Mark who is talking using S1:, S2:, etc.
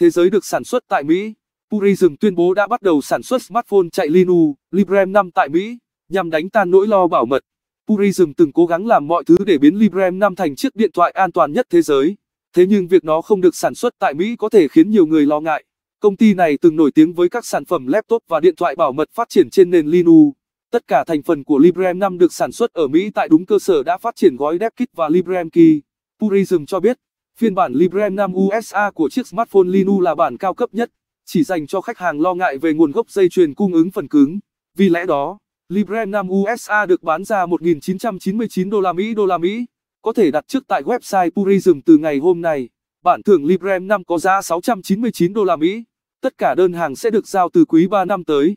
S1: thế giới được sản xuất tại Mỹ. Purism tuyên bố đã bắt đầu sản xuất smartphone chạy Linux, Librem 5 tại Mỹ, nhằm đánh tan nỗi lo bảo mật. Purism từng cố gắng làm mọi thứ để biến Librem 5 thành chiếc điện thoại an toàn nhất thế giới. Thế nhưng việc nó không được sản xuất tại Mỹ có thể khiến nhiều người lo ngại. Công ty này từng nổi tiếng với các sản phẩm laptop và điện thoại bảo mật phát triển trên nền Linux. Tất cả thành phần của Librem 5 được sản xuất ở Mỹ tại đúng cơ sở đã phát triển gói DevKit và Librem Key. Purism cho biết, Phiên bản Libre 5 USA của chiếc smartphone Linu là bản cao cấp nhất, chỉ dành cho khách hàng lo ngại về nguồn gốc dây chuyền cung ứng phần cứng. Vì lẽ đó, Libre 5 USA được bán ra 1.999 đô la Mỹ đô la Mỹ, có thể đặt trước tại website Purism từ ngày hôm nay. Bản thưởng Libre 5 có giá 699 đô la Mỹ. Tất cả đơn hàng sẽ được giao từ quý 3 năm
S2: tới.